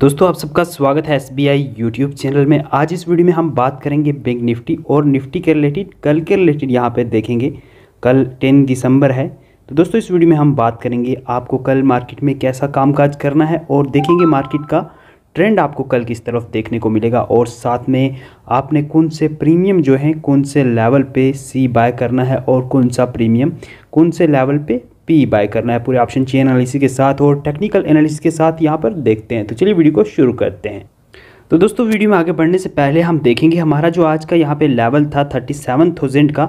दोस्तों आप सबका स्वागत है S B I YouTube channel में आज इस वीडियो में हम बात करेंगे बैंक निफ्टी और निफ्टी के रिलेटेड कल के रिलेटेड यहाँ पे देखेंगे कल 10 दिसंबर है तो दोस्तों इस वीडियो में हम बात करेंगे आपको कल मार्केट में कैसा कामकाज करना है और देखेंगे मार्केट का ट्रेंड आपको कल किस तरफ देखने को मिलेगा और साथ में आपने कौन से प्रीमियम जो है कौन से लेवल पे सी बाय करना है और कौन सा प्रीमियम कौन से लेवल पे पी बाय करना है पूरे ऑप्शन चेन एनालिसिस के साथ और टेक्निकल एनालिसिस के साथ यहाँ पर देखते हैं तो चलिए वीडियो को शुरू करते हैं तो दोस्तों वीडियो में आगे बढ़ने से पहले हम देखेंगे हमारा जो आज का यहाँ पे लेवल था थर्टी सेवन थाउजेंड का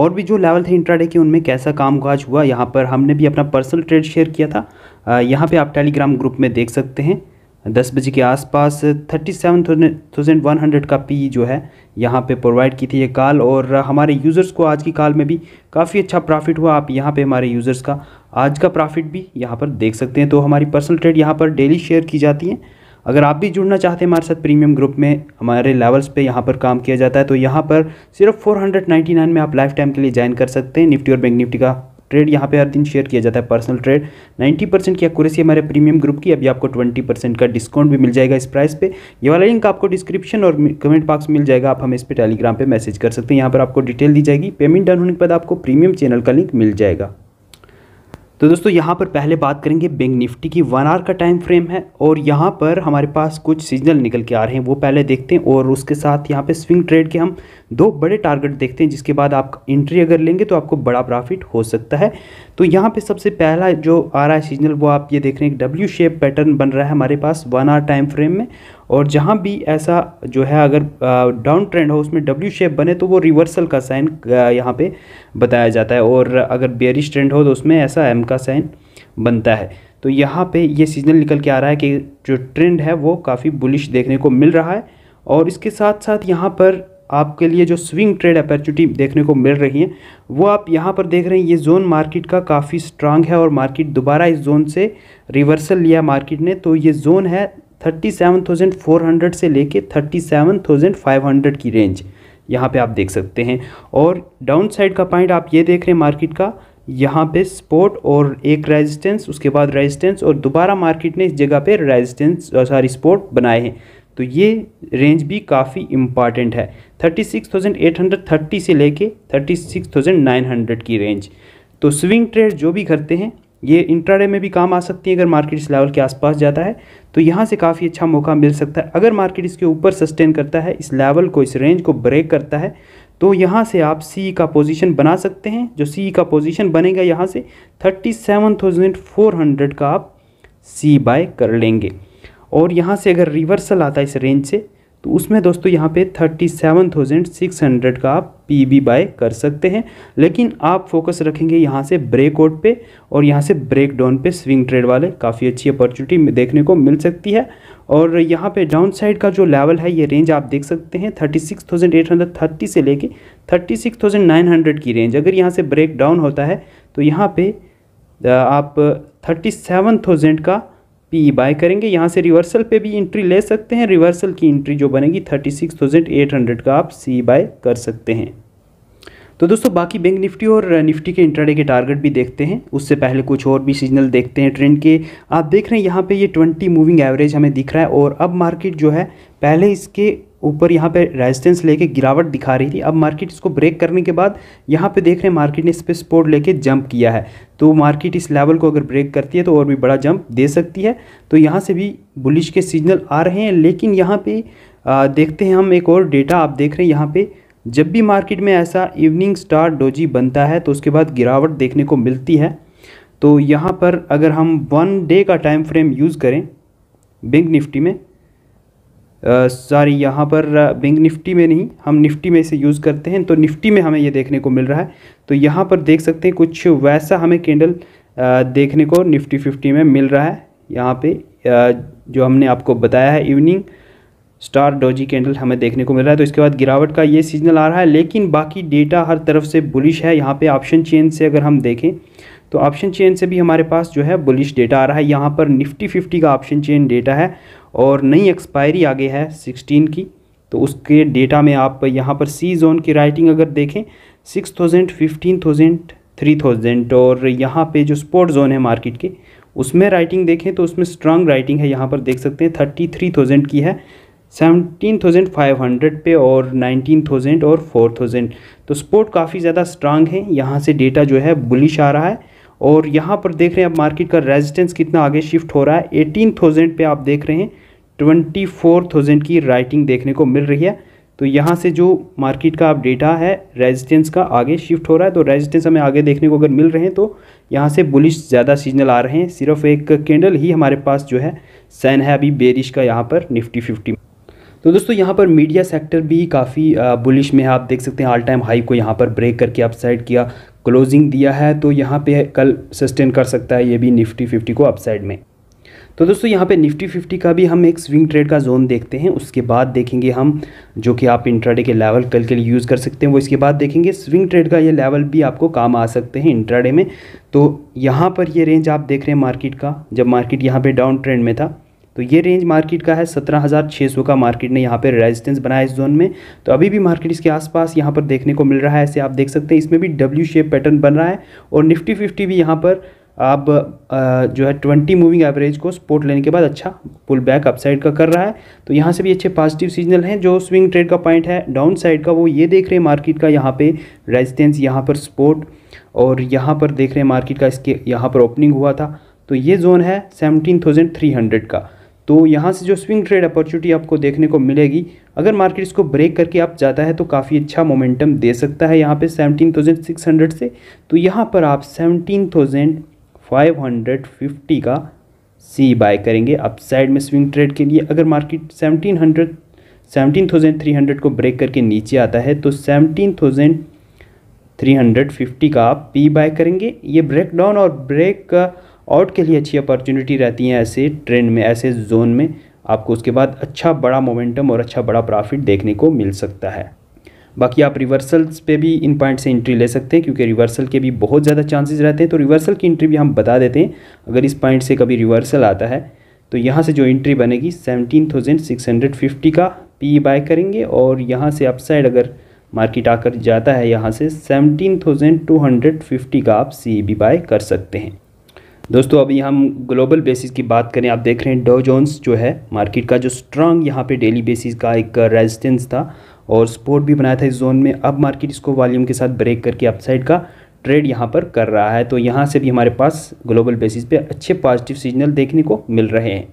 और भी जो लेवल थे इंट्राडे के उनमें कैसा काम काज हुआ यहाँ पर हमने भी अपना पर्सनल ट्रेड शेयर किया था यहाँ पर आप टेलीग्राम ग्रुप में देख सकते हैं दस बजे के आसपास thirty seven thousand one hundred का पी जो है यहाँ पे प्रोवाइड की थी ये कॉल और हमारे यूज़र्स को आज की कॉल में भी काफ़ी अच्छा प्रॉफिट हुआ आप यहाँ पे हमारे यूज़र्स का आज का प्रॉफिट भी यहाँ पर देख सकते हैं तो हमारी पर्सनल ट्रेड यहाँ पर डेली शेयर की जाती है अगर आप भी जुड़ना चाहते हैं हमारे साथ प्रीमियम ग्रुप में हमारे लेवल्स पे यहाँ पर काम किया जाता है तो यहाँ पर सिर्फ 499 में आप लाइफ टाइम के लिए ज्वाइन कर सकते हैं निफ्टी और बैंक निफ्टी का ट्रेड यहाँ पे हर दिन शेयर किया जाता है पर्सनल ट्रेड 90 परसेंट की एक्यूरेसी हमारे प्रीमियम ग्रुप की अभी आपको 20 परसेंट का डिस्काउंट भी मिल जाएगा इस प्राइस पे ये वाला लिंक आपको डिस्क्रिप्शन और कमेंट बॉक्स मिल जाएगा आप हमें इस पर टेलीग्राम पर मैसेज कर सकते हैं यहाँ पर आपको डिटेल दी जाएगी पेमेंट डन होने के बाद आपको प्रीमियम चैनल का लिंक मिल जाएगा तो दोस्तों यहाँ पर पहले बात करेंगे बैंक निफ्टी की वन आर का टाइम फ्रेम है और यहाँ पर हमारे पास कुछ सिग्नल निकल के आ रहे हैं वो पहले देखते हैं और उसके साथ यहाँ पे स्विंग ट्रेड के हम दो बड़े टारगेट देखते हैं जिसके बाद आप एंट्री अगर लेंगे तो आपको बड़ा प्रॉफिट हो सकता है तो यहाँ पे सबसे पहला जो आ रहा है सिग्नल वो आप ये देख रहे हैं डब्ल्यू शेप पैटर्न बन रहा है हमारे पास वन आर टाइम फ्रेम में और जहाँ भी ऐसा जो है अगर डाउन ट्रेंड हो उसमें डब्ल्यू शेप बने तो वो रिवर्सल का साइन यहाँ पे बताया जाता है और अगर बेरिश ट्रेंड हो तो उसमें ऐसा एम का साइन बनता है तो यहाँ पे ये सीजनल निकल के आ रहा है कि जो ट्रेंड है वो काफ़ी बुलिश देखने को मिल रहा है और इसके साथ साथ यहाँ पर आपके लिए जो स्विंग ट्रेड अपॉर्चुनिटी देखने को मिल रही है वो आप यहाँ पर देख रहे हैं ये जोन मार्केट का काफ़ी स्ट्रांग है और मार्केट दोबारा इस जोन से रिवर्सल लिया मार्केट ने तो ये जोन है thirty seven thousand four hundred से लेके thirty seven thousand five hundred की रेंज यहाँ पे आप देख सकते हैं और डाउन साइड का पॉइंट आप ये देख रहे हैं मार्केट का यहाँ पे स्पोर्ट और एक रेजिस्टेंस उसके बाद रेजिस्टेंस और दोबारा मार्केट ने इस जगह पे रेजिस्टेंस सॉरी स्पोर्ट बनाए हैं तो ये रेंज भी काफ़ी इम्पॉर्टेंट है 36,830 से लेके 36,900 की रेंज तो स्विंग ट्रेड जो भी करते हैं ये इंट्राडे में भी काम आ सकती है अगर मार्केट इस लेवल के आसपास जाता है तो यहाँ से काफ़ी अच्छा मौका मिल सकता है अगर मार्केट इसके ऊपर सस्टेन करता है इस लेवल को इस रेंज को ब्रेक करता है तो यहाँ से आप सी का पोजीशन बना सकते हैं जो सी का पोजीशन बनेगा यहाँ से thirty seven thousand four hundred का आप सी बाय कर लेंगे और यहाँ से अगर रिवर्सल आता है इस रेंज से तो उसमें दोस्तों यहाँ पे thirty seven thousand six hundred का आप पी बी बाय कर सकते हैं लेकिन आप फोकस रखेंगे यहाँ से ब्रेकआउट पे और यहाँ से ब्रेक डाउन पे स्विंग ट्रेड वाले काफ़ी अच्छी अपॉर्चुनिटी देखने को मिल सकती है और यहाँ पे डाउन साइड का जो लेवल है ये रेंज आप देख सकते हैं thirty six thousand eight hundred thirty से लेके thirty six thousand nine hundred की रेंज अगर यहाँ से ब्रेक डाउन होता है तो यहाँ पे आप थर्टी सेवन थाउजेंड का पी बाय करेंगे यहाँ से रिवर्सल पे भी इंट्री ले सकते हैं रिवर्सल की इंट्री जो बनेगी thirty six thousand eight hundred का आप सी बाय कर सकते हैं तो दोस्तों बाकी बैंक निफ्टी और निफ्टी के इंट्राडे के टारगेट भी देखते हैं उससे पहले कुछ और भी सिग्नल देखते हैं ट्रेंड के आप देख रहे हैं यहाँ पे ये ट्वेंटी मूविंग एवरेज हमें दिख रहा है और अब मार्केट जो है पहले इसके ऊपर यहाँ पे रेजिस्टेंस लेके गिरावट दिखा रही थी अब मार्केट इसको ब्रेक करने के बाद यहाँ पे देख रहे हैं मार्केट ने इस पर सपोर्ट लेके जंप किया है तो मार्केट इस लेवल को अगर ब्रेक करती है तो और भी बड़ा जंप दे सकती है तो यहाँ से भी बुलिश के सिग्नल आ रहे हैं लेकिन यहाँ पर देखते हैं हम एक और डेटा आप देख रहे हैं यहाँ पर जब भी मार्केट में ऐसा इवनिंग स्टार डोजी बनता है तो उसके बाद गिरावट देखने को मिलती है तो यहाँ पर अगर हम वन डे का टाइम फ्रेम यूज़ करें बैंक निफ्टी में सॉरी यहाँ पर बैंक निफ्टी में नहीं हम निफ्टी में इसे यूज़ करते हैं तो निफ्टी में हमें ये देखने को मिल रहा है तो यहाँ पर देख सकते हैं कुछ वैसा हमें कैंडल देखने को निफ्टी फिफ्टी में मिल रहा है यहाँ पे जो हमने आपको बताया है इवनिंग स्टार डोजी कैंडल हमें देखने को मिल रहा है तो इसके बाद गिरावट का ये सीजनल आ रहा है लेकिन बाकी डेटा हर तरफ से बुलिश है यहाँ पे ऑप्शन चेन से अगर हम देखें तो ऑप्शन चेन से भी हमारे पास जो है बुलिश डेटा आ रहा है यहाँ पर निफ्टी फिफ्टी का ऑप्शन चेन डेटा है और नई एक्सपायरी आगे है सिक्सटीन की तो उसके डेटा में आप यहाँ पर सी जोन की राइटिंग अगर देखें six thousand fifteen thousand three thousand और यहाँ पे जो स्पोर्ट जोन है मार्केट के उसमें राइटिंग देखें तो उसमें स्ट्रांग राइटिंग है यहाँ पर देख सकते हैं थर्टी थ्री थाउजेंड की है सेवनटीन थाउजेंड फाइव हंड्रेड पे और नाइनटीन थाउजेंड और फोर थाउजेंड तो स्पोर्ट काफ़ी ज़्यादा स्ट्रांग है यहाँ से डेटा जो है बुलिश आ रहा है और यहाँ पर देख रहे हैं आप मार्केट का रेजिस्टेंस कितना आगे शिफ्ट हो रहा है एटीन थाउजेंड पर आप देख रहे हैं ट्वेंटी फोर थाउजेंड की राइटिंग देखने को मिल रही है तो यहाँ से जो मार्केट का आप डेटा है रेजिस्टेंस का आगे शिफ्ट हो रहा है तो रेजिस्टेंस हमें आगे देखने को अगर मिल रहे हैं तो यहाँ से बुलिश ज़्यादा सीजनल आ रहे हैं सिर्फ एक कैंडल ही हमारे पास जो है सैन है अभी बेरिश का यहाँ पर निफ्टी फिफ्टी तो दोस्तों यहाँ पर मीडिया सेक्टर भी काफ़ी बुलिश में है आप देख सकते हैं ऑल टाइम हाई को यहाँ पर ब्रेक करके अपसाइड किया क्लोजिंग दिया है तो यहाँ पे कल सस्टेन कर सकता है ये भी निफ्टी फिफ्टी को अपसाइड में तो दोस्तों यहाँ पे निफ्टी फिफ्टी का भी हम एक स्विंग ट्रेड का जोन देखते हैं उसके बाद देखेंगे हम जो कि आप इंट्राडे के लेवल कल के लिए यूज़ कर सकते हैं वो इसके बाद देखेंगे स्विंग ट्रेड का ये लेवल भी आपको काम आ सकते हैं इंट्राडे में तो यहाँ पर ये रेंज आप देख रहे हैं मार्केट का जब मार्केट यहाँ पर डाउन ट्रेंड में था तो ये रेंज मार्केट का है सत्रह हज़ार छः सौ का मार्केट ने यहाँ पर रेजिस्टेंस बनाया इस जोन में तो अभी भी मार्केट इसके आसपास यहाँ पर देखने को मिल रहा है ऐसे आप देख सकते हैं इसमें भी डब्ल्यू शेप पैटर्न बन रहा है और निफ्टी फिफ्टी भी यहाँ पर आप जो है ट्वेंटी मूविंग एवरेज को सपोर्ट लेने के बाद अच्छा पुल बैक अपसाइड का कर रहा है तो यहाँ से भी अच्छे पॉजिटिव सिग्नल हैं जो स्विंग ट्रेड का पॉइंट है डाउन साइड का वो ये देख रहे हैं मार्केट का यहाँ पे रेजिस्टेंस यहाँ पर सपोर्ट और यहाँ पर देख रहे हैं मार्केट का इसके यहाँ पर ओपनिंग हुआ था तो ये जोन है सेवनटीन थाउजेंड थ्री हंड्रेड का तो यहाँ से जो स्विंग ट्रेड अपॉर्चुनिटी आपको देखने को मिलेगी अगर मार्केट इसको ब्रेक करके आप जाता है तो काफ़ी अच्छा मोमेंटम दे सकता है यहाँ पे 17,600 से तो यहाँ पर आप 17,000 550 का सी बाय करेंगे अपसाइड साइड में स्विंग ट्रेड के लिए अगर मार्केट 1700 17,300 को ब्रेक करके नीचे आता है तो 17,350 का आप पी बाय करेंगे ये ब्रेक डाउन और ब्रेक आउट के लिए अच्छी अपॉर्चुनिटी रहती है ऐसे ट्रेंड में ऐसे जोन में आपको उसके बाद अच्छा बड़ा मोमेंटम और अच्छा बड़ा प्रॉफिट देखने को मिल सकता है बाकी आप रिवर्सल्स पे भी इन पॉइंट से इंट्री ले सकते हैं क्योंकि रिवर्सल के भी बहुत ज़्यादा चांसेस रहते हैं तो रिवर्सल की इंट्री भी हम बता देते हैं अगर इस पॉइंट से कभी रिवर्सल आता है तो यहाँ से जो इंट्री बनेगी seventeen thousand six hundred fifty का पी बाय करेंगे और यहाँ से अपसाइड अगर मार्केट आकर जाता है यहाँ से seventeen thousand two hundred fifty का आप सी बी बाय कर सकते हैं दोस्तों अभी हम ग्लोबल बेसिस की बात करें आप देख रहे हैं डो जोन्स जो है मार्केट का जो स्ट्रांग यहाँ पे डेली बेसिस का एक रेजिस्टेंस था और सपोर्ट भी बनाया था इस जोन में अब मार्केट इसको वॉल्यूम के साथ ब्रेक करके अपसाइड का ट्रेड यहाँ पर कर रहा है तो यहाँ से भी हमारे पास ग्लोबल बेसिस पे अच्छे पॉजिटिव सिग्नल देखने को मिल रहे हैं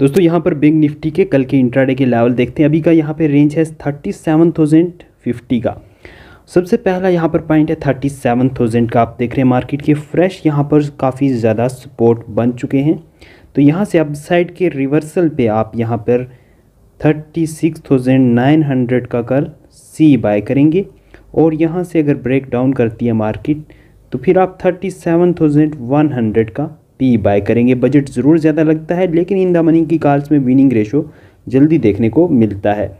दोस्तों यहाँ पर बिग निफ्टी के कल के इंट्राडे के लेवल देखते हैं अभी का यहाँ पर रेंज है थर्टी सेवन थाउजेंड फिफ्टी का सबसे पहला यहाँ पर पॉइंट है थर्टी सेवन थाउजेंड का आप देख रहे हैं मार्केट के फ्रेश यहाँ पर काफ़ी ज़्यादा सपोर्ट बन चुके हैं तो यहाँ से अपसाइड के रिवर्सल पे आप यहाँ पर thirty six thousand nine hundred का कल सी बाय करेंगे और यहाँ से अगर ब्रेक डाउन करती है मार्केट तो फिर आप thirty seven thousand one hundred का पी बाय करेंगे बजट ज़रूर ज़्यादा लगता है लेकिन इन द मनी की कॉल्स में विनिंग रेशो जल्दी देखने को मिलता है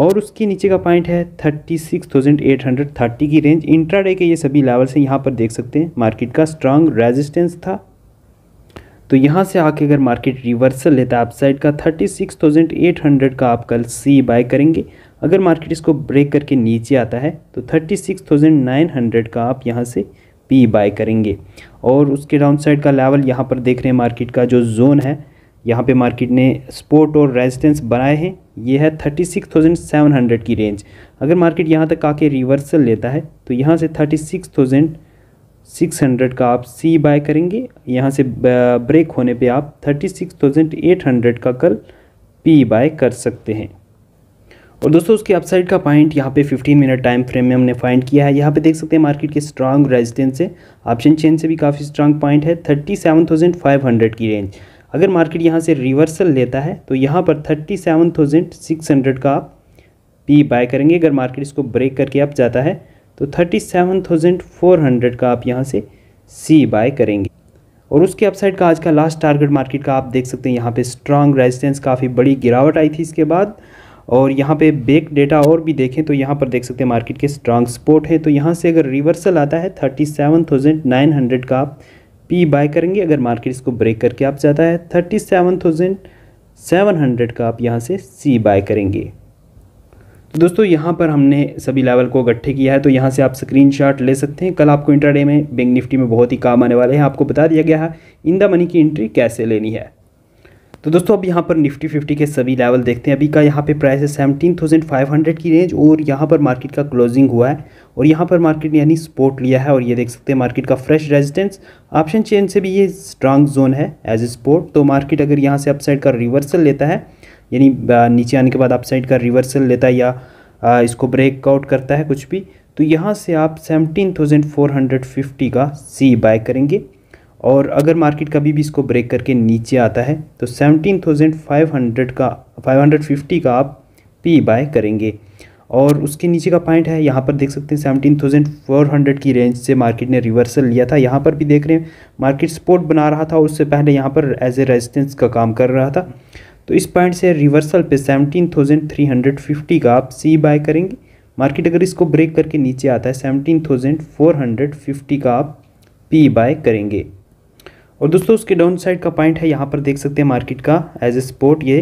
और उसके नीचे का पॉइंट है thirty six thousand eight hundred thirty की रेंज इंट्राडे के ये सभी लेवल्स हैं यहाँ पर देख सकते हैं मार्केट का स्ट्रांग रेजिस्टेंस था तो यहाँ से आके अगर मार्केट रिवर्सल लेता है अपसाइड तो का thirty six thousand eight hundred का आप कल सी बाय करेंगे अगर मार्केट इसको ब्रेक करके नीचे आता है तो thirty six thousand nine hundred का आप यहाँ से पी बाय करेंगे और उसके डाउन साइड का लेवल यहाँ पर देख रहे हैं मार्केट का जो जोन है यहाँ पे मार्केट ने स्पोर्ट और रेजिस्टेंस बनाए हैं ये है thirty six thousand seven hundred की रेंज अगर मार्केट यहाँ तक आके रिवर्सल लेता है तो यहाँ से थर्टी सिक्स थाउजेंड 600 का आप सी बाय करेंगे यहाँ से ब्रेक होने पे आप 36,800 का कल पी बाय कर सकते हैं और दोस्तों उसके अपसाइड का पॉइंट यहाँ पे 15 मिनट टाइम फ्रेम में हमने फाइंड किया है यहाँ पे देख सकते हैं मार्केट के स्ट्रांग रेजिडेंस से ऑप्शन चेन से भी काफ़ी स्ट्रांग पॉइंट है 37,500 की रेंज अगर मार्केट यहाँ से रिवर्सल लेता है तो यहाँ पर हंड्रेड का आप पी बाय करेंगे अगर मार्केट इसको ब्रेक करके आप जाता है तो thirty seven thousand four hundred का आप यहाँ से सी बाय करेंगे और उसके अपसाइड का आज का लास्ट टारगेट मार्केट का आप देख सकते हैं यहाँ पे स्ट्रांग रेजिस्टेंस काफ़ी बड़ी गिरावट आई थी इसके बाद और यहाँ पे बेक डेटा और भी देखें तो यहाँ पर देख सकते हैं मार्केट के स्ट्रांग सपोर्ट है तो यहाँ से अगर रिवर्सल आता है thirty seven thousand nine hundred का आप पी बाय करेंगे अगर मार्केट इसको ब्रेक करके आप जाता है thirty seven thousand seven hundred का आप यहाँ से सी बाय करेंगे तो दोस्तों यहाँ पर हमने सभी लेवल को इकट्ठे किया है तो यहाँ से आप स्क्रीनशॉट ले सकते हैं कल आपको इंटरडे में बैंक निफ्टी में बहुत ही काम आने वाले हैं आपको बता दिया गया है इन द मनी की एंट्री कैसे लेनी है तो दोस्तों अब यहाँ पर निफ्टी फिफ्टी के सभी लेवल देखते हैं अभी का यहाँ पे प्राइस है सेवनटीन थाउजेंड फाइव हंड्रेड की रेंज और यहाँ पर मार्केट का क्लोजिंग हुआ है और यहाँ पर मार्केट ने यानी सपोर्ट लिया है और ये देख सकते हैं मार्केट का फ्रेश रेजिस्टेंस ऑप्शन चेन से भी ये स्ट्रांग जोन है एज ए सपोर्ट तो मार्केट अगर यहाँ से अपसाइड का रिवर्सल लेता है यानी नीचे आने के बाद आप साइड का रिवर्सल लेता है या इसको ब्रेकआउट करता है कुछ भी तो यहाँ से आप 17,450 का सी बाय करेंगे और अगर मार्केट कभी भी इसको ब्रेक करके नीचे आता है तो 17,500 का 550 का आप पी बाय करेंगे और उसके नीचे का पॉइंट है यहाँ पर देख सकते हैं सेवनटीन थाउजेंड फोर हंड्रेड की रेंज से मार्केट ने रिवर्सल लिया था यहाँ पर भी देख रहे हैं मार्केट सपोर्ट बना रहा था उससे पहले यहाँ पर एज ए रेजिस्टेंस का काम कर रहा था तो इस पॉइंट से रिवर्सल पे 17,350 का आप सी बाय करेंगे मार्केट अगर इसको ब्रेक करके नीचे आता है 17,450 का आप पी बाय करेंगे और दोस्तों उसके डाउन साइड का पॉइंट है यहाँ पर देख सकते हैं मार्केट का एज ए स्पोर्ट ये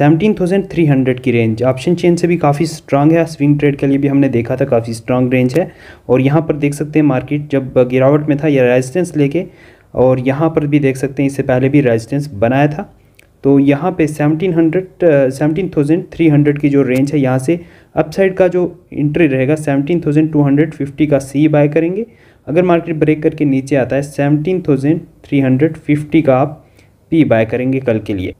17,300 की रेंज ऑप्शन चेन से भी काफ़ी स्ट्रांग है स्विंग ट्रेड के लिए भी हमने देखा था काफ़ी स्ट्रांग रेंज है और यहाँ पर देख सकते हैं मार्केट जब गिरावट में था या रेजिस्टेंस लेके और यहाँ पर भी देख सकते हैं इससे पहले भी रेजिस्टेंस बनाया था तो यहाँ पे 1700 17300 uh, की जो रेंज है यहाँ से अपसाइड का जो एंट्री रहेगा 17250 का सी बाय करेंगे अगर मार्केट ब्रेक करके नीचे आता है 17350 का आप पी बाय करेंगे कल के लिए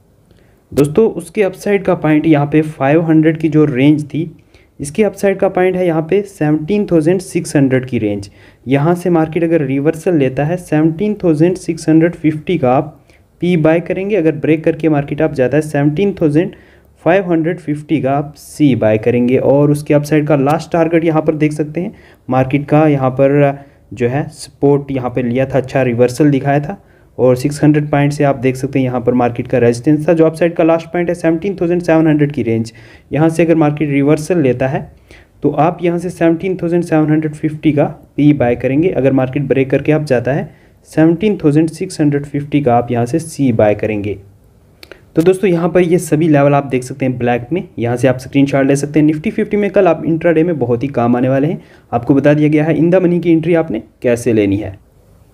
दोस्तों उसके अपसाइड का पॉइंट यहाँ पे 500 की जो रेंज थी इसके अपसाइड का पॉइंट है यहाँ पे 17,600 की रेंज यहाँ से मार्केट अगर रिवर्सल लेता है फिफ्टी का आप पी बाय करेंगे अगर ब्रेक करके मार्केट आप जाता है seventeen thousand five hundred fifty का आप सी बाय करेंगे और उसके अपसाइड का लास्ट टारगेट यहाँ पर देख सकते हैं मार्केट का यहाँ पर जो है सपोर्ट यहाँ पर लिया था अच्छा रिवर्सल दिखाया था और 600 पॉइंट से आप देख सकते हैं यहाँ पर मार्केट का रेजिस्टेंस था जो अपसाइड का लास्ट पॉइंट है 17,700 की रेंज यहाँ से अगर मार्केट रिवर्सल लेता है तो आप यहाँ से 17,750 का पी बाय करेंगे अगर मार्केट ब्रेक करके आप जाता है seventeen thousand six hundred fifty का आप यहाँ से सी बाय करेंगे तो दोस्तों यहाँ पर ये सभी लेवल आप देख सकते हैं ब्लैक में यहाँ से आप स्क्रीनशॉट ले सकते हैं निफ्टी फिफ्टी में कल आप इंट्राडे में बहुत ही काम आने वाले हैं आपको बता दिया गया है इंदा मनी की एंट्री आपने कैसे लेनी है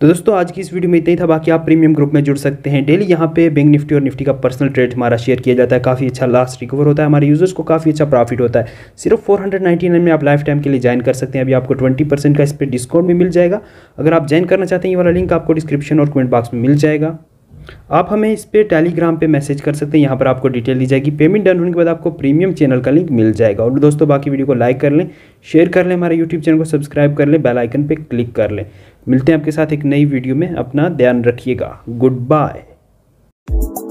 तो दोस्तों आज की इस वीडियो में इतना ही था बाकी आप प्रीमियम ग्रुप में जुड़ सकते हैं डेली यहाँ पे बैंक निफ्टी और निफ्टी का पर्सनल ट्रेड हमारा शेयर किया जाता है काफ़ी अच्छा लास्ट रिकवर होता है हमारे यूजर्स को काफ़ी अच्छा प्रॉफिट होता है सिर्फ 499 में आप लाइफ टाइम के लिए ज्वाइन कर सकते हैं अभी आपको ट्वेंटी का इस पर डिस्काउंट भी मिल जाएगा अगर आप ज्वाइन करना चाहते हैं ये वाला लिंक आपको डिस्क्रिप्शन और कमेंट बॉक्स में मिल जाएगा आप हमें इस पर टेलीग्राम पे मैसेज कर सकते हैं यहाँ पर आपको डिटेल दी जाएगी पेमेंट डन होने के बाद आपको प्रीमियम चैनल का लिंक मिल जाएगा और दोस्तों बाकी वीडियो को लाइक कर लें शेयर कर लें हमारे यूट्यूब चैनल को सब्सक्राइब कर लें आइकन पर क्लिक कर लें मिलते हैं आपके साथ एक नई वीडियो में अपना ध्यान रखिएगा गुड बाय